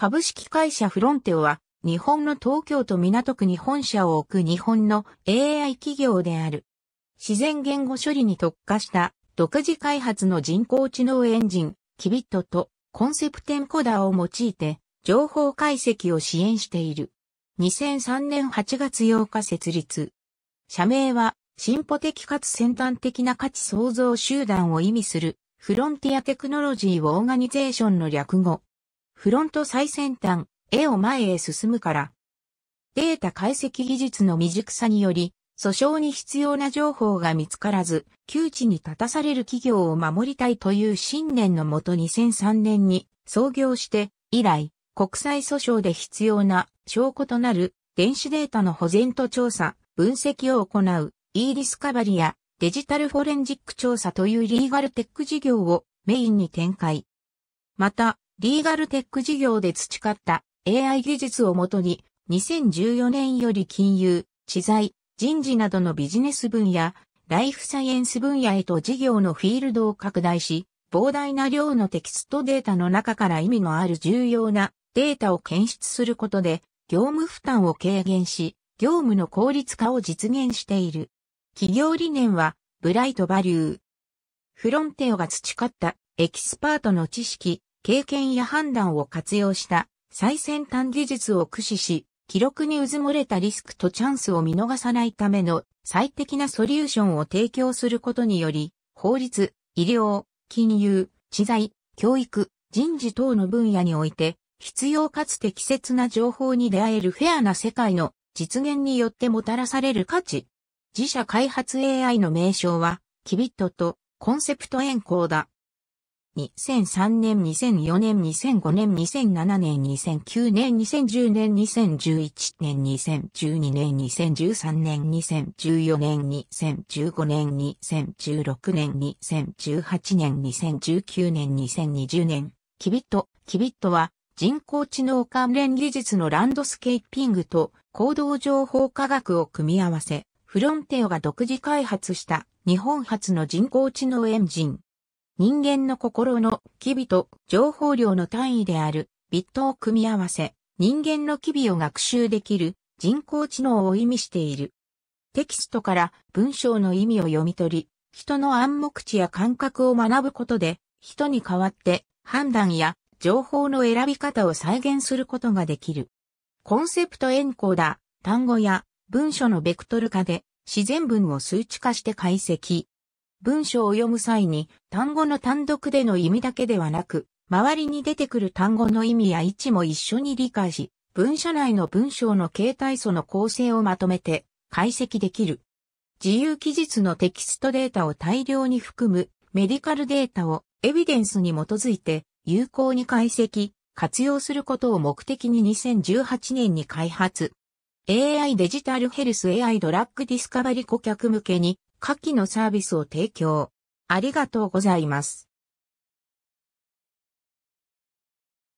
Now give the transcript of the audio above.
株式会社フロンテオは、日本の東京都港区に本社を置く日本の AI 企業である。自然言語処理に特化した独自開発の人工知能エンジン、キビットとコンセプテンコダーを用いて情報解析を支援している。2003年8月8日設立。社名は進歩的かつ先端的な価値創造集団を意味するフロンティアテクノロジーオーガニゼーションの略語。フロント最先端、絵を前へ進むから。データ解析技術の未熟さにより、訴訟に必要な情報が見つからず、窮地に立たされる企業を守りたいという信念のもと2003年に創業して、以来、国際訴訟で必要な証拠となる電子データの保全と調査、分析を行う e ディスカバリやデジタルフォレンジック調査というリーガルテック事業をメインに展開。また、リーガルテック事業で培った AI 技術をもとに、2014年より金融、知財、人事などのビジネス分野、ライフサイエンス分野へと事業のフィールドを拡大し、膨大な量のテキストデータの中から意味のある重要なデータを検出することで、業務負担を軽減し、業務の効率化を実現している。企業理念は、ブライトバリュー。フロンテオが培ったエキスパートの知識、経験や判断を活用した最先端技術を駆使し、記録に渦漏もれたリスクとチャンスを見逃さないための最適なソリューションを提供することにより、法律、医療、金融、知財、教育、人事等の分野において、必要かつ適切な情報に出会えるフェアな世界の実現によってもたらされる価値。自社開発 AI の名称は、キビットとコンセプトコーだ。2003年、2004年、2005年、2007年、2009年、2010年、2011年、2012年、2013年、2014年、2015年、2016年、2018年、2019年、2020年、キビット。キビットは人工知能関連技術のランドスケーピングと行動情報科学を組み合わせ、フロンテオが独自開発した日本初の人工知能エンジン。人間の心の機微と情報量の単位であるビットを組み合わせ、人間の機微を学習できる人工知能を意味している。テキストから文章の意味を読み取り、人の暗黙知や感覚を学ぶことで、人に代わって判断や情報の選び方を再現することができる。コンセプトエンコーダ、ー、単語や文書のベクトル化で自然文を数値化して解析。文章を読む際に単語の単独での意味だけではなく、周りに出てくる単語の意味や位置も一緒に理解し、文書内の文章の形態素の構成をまとめて解析できる。自由記述のテキストデータを大量に含むメディカルデータをエビデンスに基づいて有効に解析、活用することを目的に2018年に開発。AI デジタルヘルス AI ドラッグディスカバリ顧客向けに下記のサービスを提供。ありがとうございます。